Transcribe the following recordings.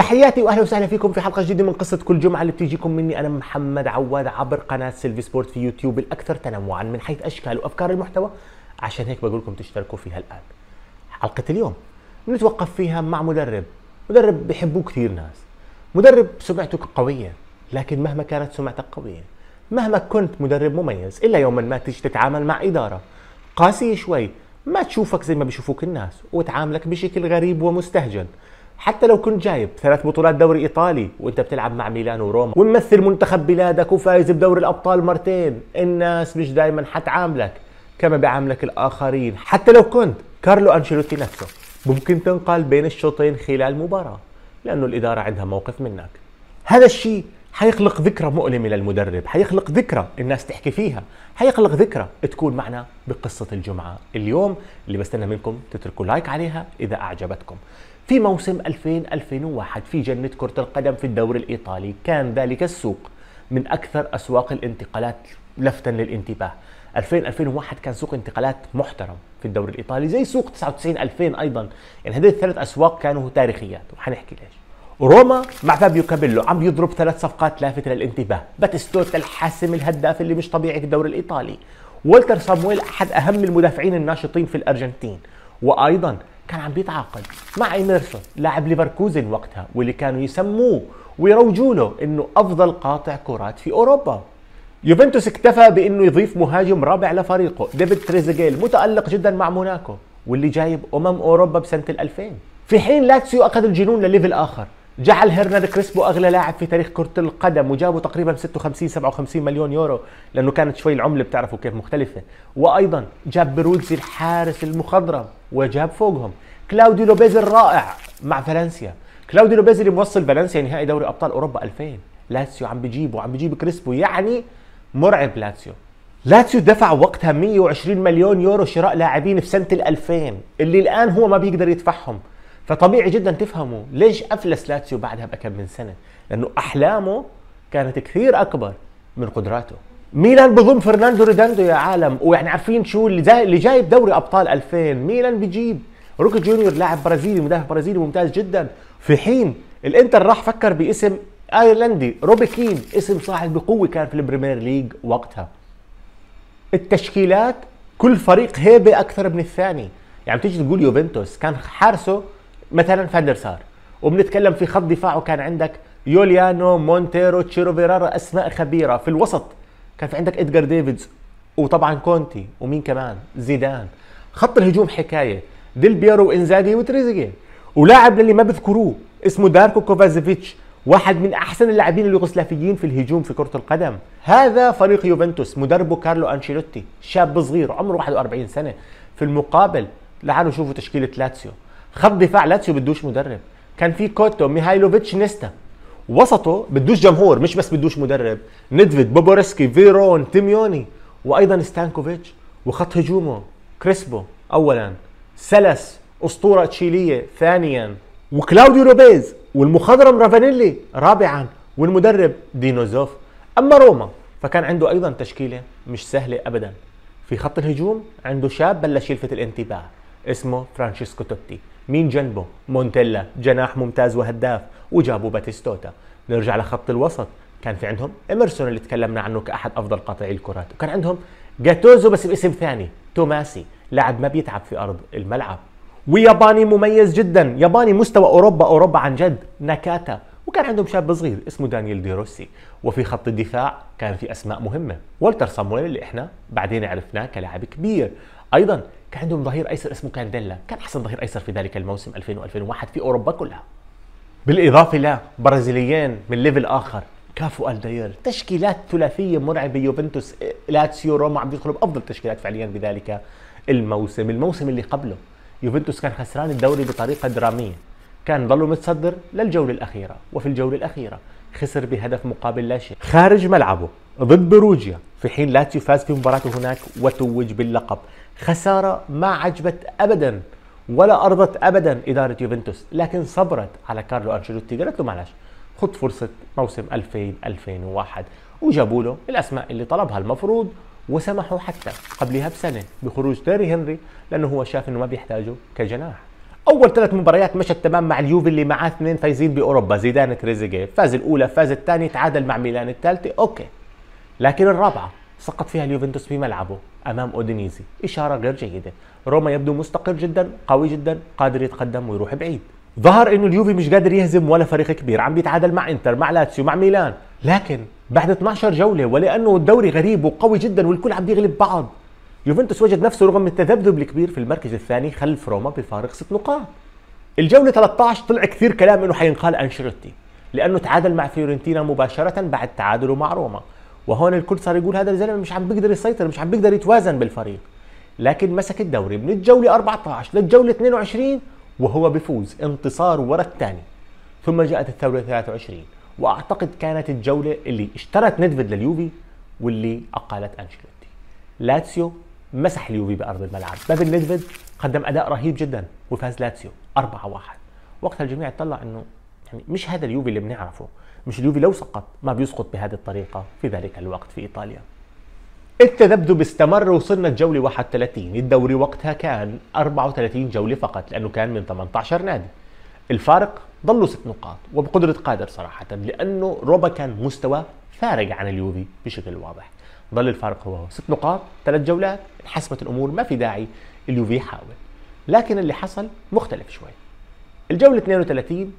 تحياتي واهلا وسهلا فيكم في حلقه جديده من قصه كل جمعه اللي بتيجيكم مني انا محمد عواد عبر قناه سيلفي سبورت في يوتيوب الاكثر تنوعا من حيث اشكال وافكار المحتوى عشان هيك بقول لكم تشتركوا فيها الان. حلقه اليوم بنتوقف فيها مع مدرب، مدرب بحبوه كثير ناس. مدرب سمعته قويه، لكن مهما كانت سمعتك قويه، مهما كنت مدرب مميز الا يوما ما تيجي تتعامل مع اداره قاسيه شوي، ما تشوفك زي ما بيشوفوك الناس وتعاملك بشكل غريب ومستهجن. حتى لو كنت جايب ثلاث بطولات دوري ايطالي وانت بتلعب مع ميلان وروما وممثل منتخب بلادك وفايز بدوري الابطال مرتين الناس مش دائما حتعاملك كما بيعاملك الاخرين حتى لو كنت كارلو انشيلوتي نفسه ممكن تنقل بين الشوطين خلال مباراه لانه الاداره عندها موقف منك هذا الشيء حيخلق ذكرى مؤلمه للمدرب حيخلق ذكرى الناس تحكي فيها حيخلق ذكرى تكون معنا بقصه الجمعه اليوم اللي بستنى منكم تتركوا لايك عليها اذا اعجبتكم في موسم 2000 2001 في جنه كره القدم في الدوري الايطالي كان ذلك السوق من اكثر اسواق الانتقالات لفتا للانتباه 2000 2001 كان سوق انتقالات محترم في الدوري الايطالي زي سوق 99 2000 ايضا يعني هذه الثلاث اسواق كانوا تاريخيات وحنحكي ليش روما مع فابيو كابيلو عم يضرب ثلاث صفقات لافتة للانتباه باتستوتا الحاسم الهداف اللي مش طبيعي في الدوري الإيطالي والتر صامويل أحد أهم المدافعين الناشطين في الأرجنتين وأيضا كان عم بيتعاقد مع إيمرسون لاعب ليفركوزن وقتها واللي كانوا يسموه ويروجوا له انه افضل قاطع كرات في اوروبا يوفنتوس اكتفى بانه يضيف مهاجم رابع لفريقه ديفيد تريزيجيل متالق جدا مع موناكو واللي جايب امم اوروبا بسنه 2000 في حين لاتسيو اخذ الجنون لليفل اخر جعل هرناند كريسبو اغلى لاعب في تاريخ كره القدم وجابوا تقريبا 56 57 مليون يورو لانه كانت شوي العمله بتعرفوا كيف مختلفه وايضا جاب برودزي الحارس المخضرم وجاب فوقهم كلاوديو لوبيز الرائع مع فالنسيا كلاوديو لوبيز اللي موصل فالنسيا نهائي دوري ابطال اوروبا 2000 لاتسيو عم بجيبه وعم بجيب كريسبو يعني مرعب لاتسيو لاتسيو دفع وقتها 120 مليون يورو شراء لاعبين في سنه 2000 اللي الان هو ما بيقدر يدفعهم فطبيعي جدا تفهموا ليش افلس لاتسيو بعدها بكم من سنه لانه احلامه كانت كثير اكبر من قدراته ميلان بضم فرناندو ريداندو يا عالم ويعني عارفين شو اللي, جاي اللي جايب دوري ابطال 2000 ميلان بيجيب روكي جونيور لاعب برازيلي مدافع برازيلي ممتاز جدا في حين الانتر راح فكر باسم ايرلندي روبي كين اسم صاعد بقوه كان في البريمير ليج وقتها التشكيلات كل فريق هيبه اكثر من الثاني يعني بتيجي تقول يوفنتوس كان حارسه مثلا فاندر سار وبنتكلم في خط دفاعه كان عندك يوليانو مونتيرو تشيرو فيرارا اسماء خبيره في الوسط كان في عندك ادجار ديفيدز وطبعا كونتي ومين كمان زيدان خط الهجوم حكايه ديل بيرو وانزاجي وتريزيجيه ولاعب للي ما بذكروه اسمه داركو كوفازيفيتش واحد من احسن اللاعبين اليوغوسلافيين في الهجوم في كره القدم هذا فريق يوفنتوس مدربه كارلو انشيلوتي شاب صغير عمره 41 سنه في المقابل تعالوا شوفوا تشكيله لاتسيو خط دفاع لاتسيو بدوش مدرب كان في كوتو ميهايلوفيتش نيستا وسطه بدوش جمهور مش بس بدوش مدرب ندفيد بوبورسكي فيرون تيميوني وايضا ستانكوفيتش وخط هجومه كريسبو اولا سلس اسطوره تشيليه ثانيا وكلاوديو روبيز والمخضرم رافانيلي رابعا والمدرب دينوزوف اما روما فكان عنده ايضا تشكيله مش سهله ابدا في خط الهجوم عنده شاب بلش يلفت الانتباه اسمه فرانشيسكو توتي مين جنبه؟ مونتيلا جناح ممتاز وهداف وجابوا باتيستوتا نرجع لخط الوسط كان في عندهم إمرسون اللي تكلمنا عنه كاحد افضل قاطعي الكرات وكان عندهم جاتوزو بس باسم ثاني توماسي لاعب ما بيتعب في ارض الملعب وياباني مميز جدا ياباني مستوى اوروبا اوروبا عن جد ناكاتا وكان عندهم شاب صغير اسمه دانيال دي روسي وفي خط الدفاع كان في اسماء مهمه والتر صامويل اللي احنا بعدين عرفناه كلاعب كبير ايضا كان عندهم ظهير ايسر اسمه كانديلا كان احسن ظهير ايسر في ذلك الموسم 2000 و2001 في اوروبا كلها بالاضافه لبرازيليين من ليفل اخر كافو الدير تشكيلات ثلاثيه مرعبه يوفنتوس لاتسيو روما عم يدخلوا بافضل تشكيلات فعليا بذلك الموسم الموسم اللي قبله يوفنتوس كان خسران الدوري بطريقه دراميه كان ظلوا متصدر للجوله الاخيره وفي الجوله الاخيره خسر بهدف مقابل لا شيء خارج ملعبه ضد بروجيا في حين لاتسيو فاز في مباراته هناك وتوج باللقب خسارة ما عجبت أبدا ولا أرضت أبدا إدارة يوفنتوس لكن صبرت على كارلو أنشيلوتي قالت له معلش خد فرصة موسم 2000 2001 وجابوا له الأسماء اللي طلبها المفروض وسمحوا حتى قبلها بسنة بخروج تيري هنري لأنه هو شاف أنه ما بيحتاجه كجناح اول ثلاث مباريات مشت تمام مع اليوفي اللي معاه اثنين فايزين باوروبا زيدان تريزيجيه فاز الاولى فاز الثانيه تعادل مع ميلان الثالثه اوكي لكن الرابعه سقط فيها اليوفنتوس في ملعبه امام اودينيزي اشاره غير جيده روما يبدو مستقر جدا قوي جدا قادر يتقدم ويروح بعيد ظهر انه اليوفي مش قادر يهزم ولا فريق كبير عم بيتعادل مع انتر مع لاتسيو مع ميلان لكن بعد 12 جوله ولانه الدوري غريب وقوي جدا والكل عم بيغلب بعض يوفنتوس وجد نفسه رغم التذبذب الكبير في المركز الثاني خلف روما بفارق ست نقاط الجولة 13 طلع كثير كلام انه حينقال انشيلوتي لانه تعادل مع فيورنتينا مباشرة بعد تعادله مع روما وهون الكل صار يقول هذا الزلمه مش عم بيقدر يسيطر مش عم بيقدر يتوازن بالفريق لكن مسك الدوري من الجوله 14 للجوله 22 وهو بفوز انتصار ورا الثاني ثم جاءت الثوره 23 واعتقد كانت الجوله اللي اشترت نيدفيد لليوفي واللي اقالت انشيلوتي لاتسيو مسح اليوفي بارض الملعب بابل نيدفيد قدم اداء رهيب جدا وفاز لاتسيو 4-1 وقتها الجميع اطلع انه يعني مش هذا اليوفي اللي بنعرفه مش اليوفي لو سقط ما بيسقط بهذه الطريقة في ذلك الوقت في إيطاليا التذبذب استمر وصلنا الجولة 31 الدوري وقتها كان 34 جولة فقط لأنه كان من 18 نادي الفارق ضلوا ست نقاط وبقدرة قادر صراحة لأنه روبا كان مستوى فارق عن اليوفي بشكل واضح ضل الفارق هو ست نقاط ثلاث جولات انحسمت الأمور ما في داعي اليوفي يحاول لكن اللي حصل مختلف شوي الجولة 32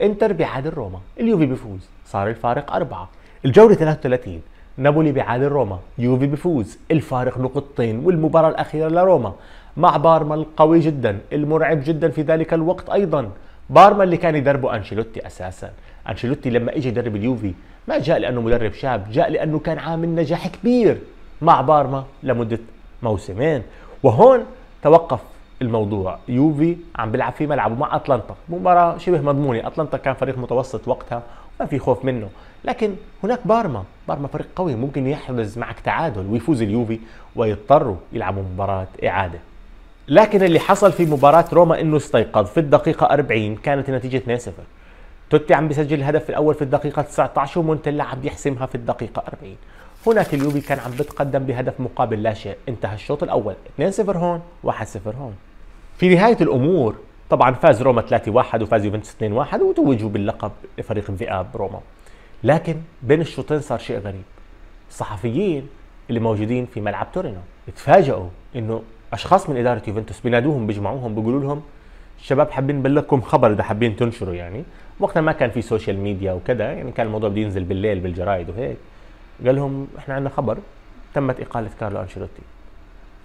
انتر بيعادل روما اليوفي بيفوز صار الفارق أربعة الجولة 33 نابولي بيعادل روما يوفي بيفوز الفارق نقطتين والمباراة الأخيرة لروما مع بارما القوي جدا المرعب جدا في ذلك الوقت أيضا بارما اللي كان يدربه أنشيلوتي أساسا أنشيلوتي لما إجى يدرب اليوفي ما جاء لأنه مدرب شاب جاء لأنه كان عامل نجاح كبير مع بارما لمدة موسمين وهون توقف الموضوع يوفي عم بيلعب في ملعبه مع اتلانتا مباراه شبه مضمونه اتلانتا كان فريق متوسط وقتها ما في خوف منه لكن هناك بارما بارما فريق قوي ممكن يحرز معك تعادل ويفوز اليوفي ويضطروا يلعبوا مباراة إعادة لكن اللي حصل في مباراة روما انه استيقظ في الدقيقة 40 كانت النتيجة 2-0 توتي عم بيسجل الهدف الاول في الدقيقة 19 ومونتلا عم بيحسمها في الدقيقة 40 هناك اليوفي كان عم بتقدم بهدف مقابل لا شيء انتهى الشوط الاول 2-0 هون 1-0 هون في نهاية الأمور طبعا فاز روما 3-1 وفاز يوفنتوس 2-1 وتوجوا باللقب لفريق الذئاب روما لكن بين الشوطين صار شيء غريب الصحفيين اللي موجودين في ملعب تورينو تفاجئوا انه اشخاص من اداره يوفنتوس بينادوهم بيجمعوهم بيقولوا لهم شباب حابين نبلغكم خبر اذا حابين تنشروا يعني وقتها ما كان في سوشيال ميديا وكذا يعني كان الموضوع بده ينزل بالليل بالجرايد وهيك قال لهم احنا عندنا خبر تمت اقاله كارلو انشيلوتي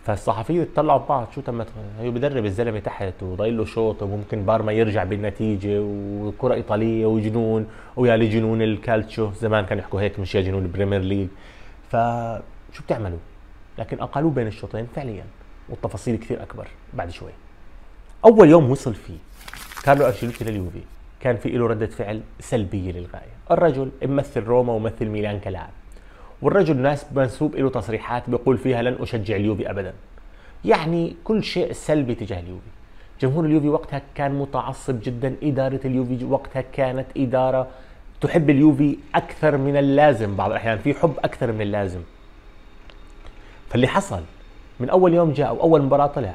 فالصحفيين اتطلعوا ببعض شو تم هي بدرب الزلمه تحت وضايل له شوط وممكن بارما يرجع بالنتيجه وكره ايطاليه وجنون ويا لجنون جنون الكالتشو زمان كانوا يحكوا هيك مش يا جنون البريمير ليج فشو بتعملوا؟ لكن اقالوه بين الشوطين فعليا والتفاصيل كثير اكبر بعد شوي اول يوم وصل فيه كارلو ارشيلوتي لليوفي كان في له رده فعل سلبيه للغايه الرجل ممثل روما وممثل ميلان كلاعب والرجل ناس منسوب له تصريحات بيقول فيها لن أشجع اليوفي أبدا يعني كل شيء سلبي تجاه اليوفي جمهور اليوفي وقتها كان متعصب جدا إدارة اليوفي وقتها كانت إدارة تحب اليوفي أكثر من اللازم بعض الأحيان في حب أكثر من اللازم فاللي حصل من أول يوم جاء وأول مباراة طلع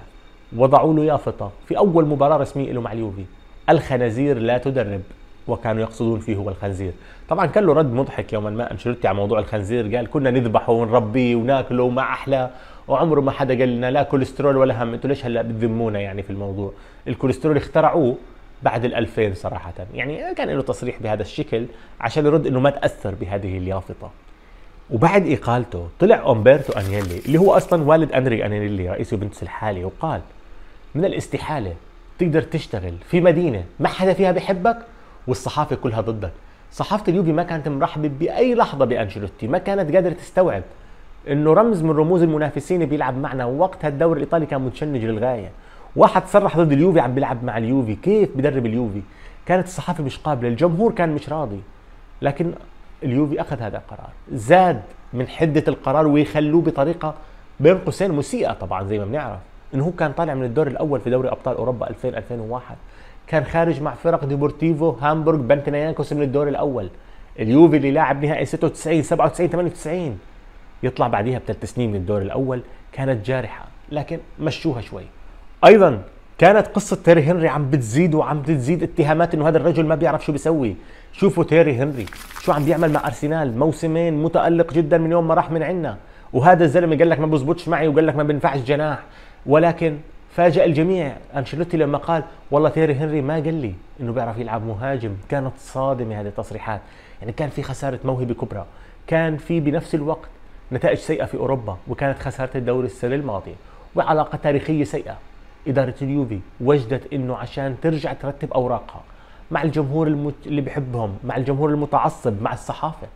وضعوا له يافطة في أول مباراة رسمية له مع اليوفي الخنازير لا تدرب وكانوا يقصدون فيه هو الخنزير طبعا كان له رد مضحك يوما ما انشلوتي على موضوع الخنزير قال كنا نذبحه ونربيه وناكله وما احلى وعمره ما حدا قال لنا لا كوليسترول ولا هم انتوا ليش هلا بتذمونا يعني في الموضوع الكوليسترول اخترعوه بعد ال2000 صراحة يعني كان له تصريح بهذا الشكل عشان يرد انه ما تأثر بهذه اليافطة وبعد إقالته طلع أمبرتو أنيلي اللي هو أصلا والد أنري أنيلي رئيس يوفنتوس الحالي وقال من الاستحالة تقدر تشتغل في مدينة ما حدا فيها بحبك والصحافه كلها ضدك صحافه اليوفي ما كانت مرحبه باي لحظه بانشيلوتي ما كانت قادره تستوعب انه رمز من رموز المنافسين بيلعب معنا وقتها الدوري الايطالي كان متشنج للغايه واحد صرح ضد اليوفي عم بيلعب مع اليوفي كيف بدرب اليوفي كانت الصحافه مش قابله الجمهور كان مش راضي لكن اليوفي اخذ هذا القرار زاد من حده القرار ويخلوه بطريقه بين قوسين مسيئه طبعا زي ما بنعرف انه هو كان طالع من الدور الاول في دوري ابطال اوروبا 2000 2001 كان خارج مع فرق ديبورتيفو هامبورغ بانتينايانكوس من الدور الاول اليوفي اللي لاعب نهائي 96 97 98 يطلع بعديها بثلاث سنين من الدور الاول كانت جارحه لكن مشوها شوي ايضا كانت قصة تيري هنري عم بتزيد وعم بتزيد اتهامات انه هذا الرجل ما بيعرف شو بيسوي، شوفوا تيري هنري شو عم بيعمل مع ارسنال موسمين متألق جدا من يوم ما راح من عنا، وهذا الزلمة قال لك ما بزبطش معي وقال لك ما بينفعش جناح، ولكن فاجأ الجميع انشيلوتي لما قال والله تيري هنري ما قال لي انه بيعرف يلعب مهاجم كانت صادمه هذه التصريحات يعني كان في خساره موهبه كبرى كان في بنفس الوقت نتائج سيئه في اوروبا وكانت خساره الدوري السنه الماضيه وعلاقه تاريخيه سيئه اداره اليوفي وجدت انه عشان ترجع ترتب اوراقها مع الجمهور المت... اللي بحبهم مع الجمهور المتعصب مع الصحافه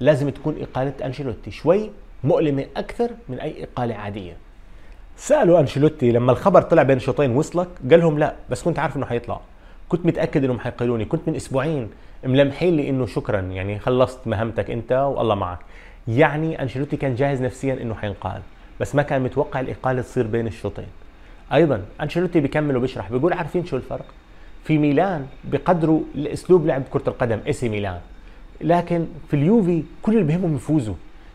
لازم تكون اقاله انشيلوتي شوي مؤلمه اكثر من اي اقاله عاديه سالوا انشيلوتي لما الخبر طلع بين شوطين وصلك قال لهم لا بس كنت عارف انه حيطلع كنت متاكد انهم حيقيلوني كنت من اسبوعين ملمحين لي انه شكرا يعني خلصت مهمتك انت والله معك يعني انشيلوتي كان جاهز نفسيا انه حينقال بس ما كان متوقع الاقاله تصير بين الشوطين ايضا انشيلوتي بيكمل وبيشرح بيقول عارفين شو الفرق في ميلان بقدروا الاسلوب لعب كره القدم اسي ميلان لكن في اليوفي كل اللي بهمهم يفوزوا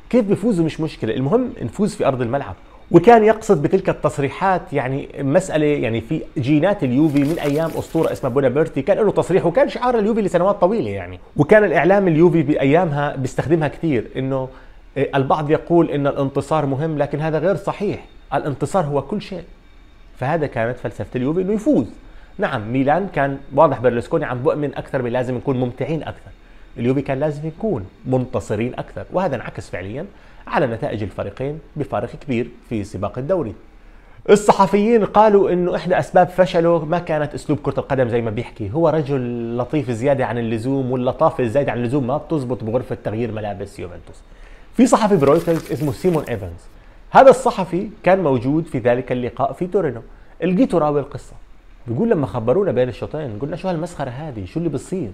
كيف بيفوزوا مش مشكله المهم نفوز في ارض الملعب وكان يقصد بتلك التصريحات يعني مساله يعني في جينات اليوفي من ايام اسطوره اسمها بونابرتي كان له تصريح وكان شعار اليوفي لسنوات طويله يعني وكان الاعلام اليوفي بايامها بيستخدمها كثير انه آه، البعض يقول ان الانتصار مهم لكن هذا غير صحيح الانتصار هو كل شيء فهذا كانت فلسفه اليوفي انه يفوز نعم ميلان كان واضح برلسكوني عم بؤمن اكثر من لازم نكون ممتعين اكثر اليوفي كان لازم يكون منتصرين اكثر وهذا انعكس فعليا على نتائج الفريقين بفارق كبير في سباق الدوري الصحفيين قالوا انه احدى اسباب فشله ما كانت اسلوب كره القدم زي ما بيحكي هو رجل لطيف زياده عن اللزوم واللطافه الزايده عن اللزوم ما بتزبط بغرفه تغيير ملابس يوفنتوس في صحفي برويترز اسمه سيمون ايفنز هذا الصحفي كان موجود في ذلك اللقاء في تورينو لقيته راوي القصه بيقول لما خبرونا بين الشوطين قلنا شو هالمسخره هذه شو اللي بصير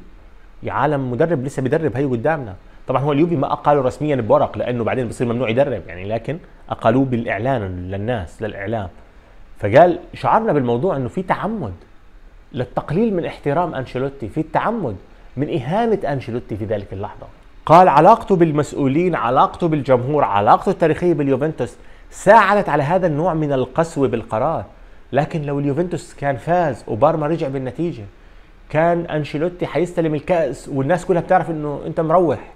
يا عالم مدرب لسه بيدرب هي قدامنا طبعا هو اليوفي ما اقاله رسميا بورق لانه بعدين بصير ممنوع يدرب يعني لكن اقالوه بالاعلان للناس للاعلام فقال شعرنا بالموضوع انه في تعمد للتقليل من احترام انشيلوتي في التعمد من اهانه انشيلوتي في ذلك اللحظه قال علاقته بالمسؤولين علاقته بالجمهور علاقته التاريخيه باليوفنتوس ساعدت على هذا النوع من القسوه بالقرار لكن لو اليوفنتوس كان فاز وبارما رجع بالنتيجه كان انشيلوتي هيستلم الكاس والناس كلها بتعرف انه انت مروح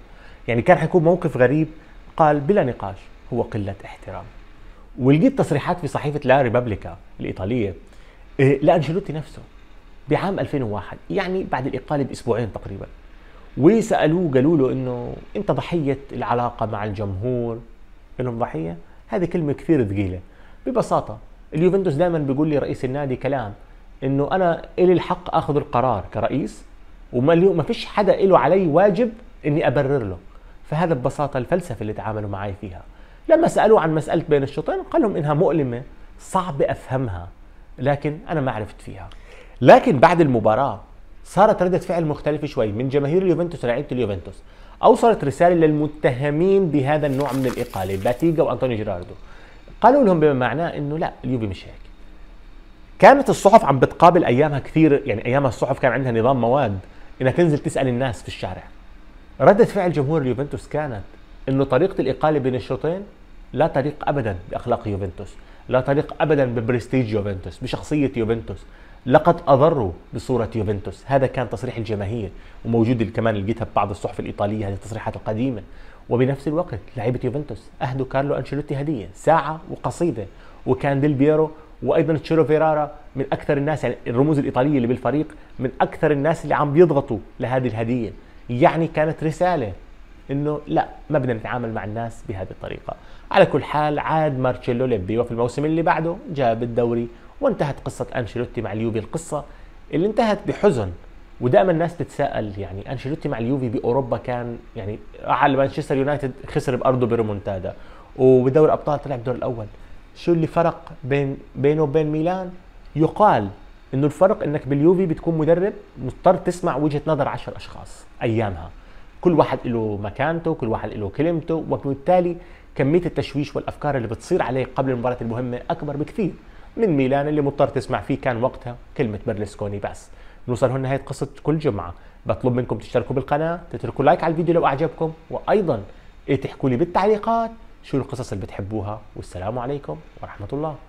يعني كان حيكون موقف غريب قال بلا نقاش هو قله احترام ولقيت تصريحات في صحيفه لا ريبابليكا الايطاليه آه، لانشيلوتي نفسه بعام 2001 يعني بعد الاقاله باسبوعين تقريبا وسالوه قالوا له انه انت ضحيه العلاقه مع الجمهور انهم ضحيه هذه كلمه كثير ثقيله ببساطه اليوفنتوس دائما بيقول لي رئيس النادي كلام انه انا الي الحق اخذ القرار كرئيس وما فيش حدا له علي واجب اني ابرر له فهذا ببساطه الفلسفه اللي تعاملوا معي فيها لما سالوه عن مساله بين الشوطين قال لهم انها مؤلمه صعب افهمها لكن انا ما عرفت فيها لكن بعد المباراه صارت ردة فعل مختلفة شوي من جماهير اليوفنتوس لعيبة اليوفنتوس أوصلت رسالة للمتهمين بهذا النوع من الإقالة باتيجا وأنطوني جيراردو قالوا لهم بما معناه أنه لا اليوفي مش هيك كانت الصحف عم بتقابل ايامها كثير يعني ايامها الصحف كان عندها نظام مواد انها تنزل تسال الناس في الشارع ردة فعل جمهور اليوفنتوس كانت انه طريقه الاقاله بين الشوطين لا تليق ابدا باخلاق يوفنتوس لا تليق ابدا ببرستيج يوفنتوس بشخصيه يوفنتوس لقد اضروا بصوره يوفنتوس هذا كان تصريح الجماهير وموجود كمان لقيتها ببعض الصحف الايطاليه هذه التصريحات القديمه وبنفس الوقت لعيبه يوفنتوس اهدوا كارلو انشيلوتي هديه ساعه وقصيده وكان ديل بيرو وايضا تشيرو فيرارا من اكثر الناس يعني الرموز الايطاليه اللي بالفريق من اكثر الناس اللي عم بيضغطوا لهذه الهديه يعني كانت رساله انه لا ما بدنا نتعامل مع الناس بهذه الطريقه على كل حال عاد مارتشيلو لبي وفي الموسم اللي بعده جاب الدوري وانتهت قصه انشيلوتي مع اليوفي القصه اللي انتهت بحزن ودائما الناس بتتساءل يعني انشيلوتي مع اليوفي باوروبا كان يعني على مانشستر يونايتد خسر بارضه بريمونتادا وبدوري الابطال طلع بدور الاول شو اللي فرق بين بينه وبين ميلان يقال انه الفرق انك باليوفي بتكون مدرب مضطر تسمع وجهه نظر عشر اشخاص ايامها كل واحد له مكانته كل واحد له كلمته وبالتالي كميه التشويش والافكار اللي بتصير عليه قبل المباراه المهمه اكبر بكثير من ميلان اللي مضطر تسمع فيه كان وقتها كلمه برلسكوني بس نوصل هون نهايه قصه كل جمعه بطلب منكم تشتركوا بالقناه تتركوا لايك على الفيديو لو اعجبكم وايضا تحكوا لي بالتعليقات شو القصص اللي بتحبوها والسلام عليكم ورحمه الله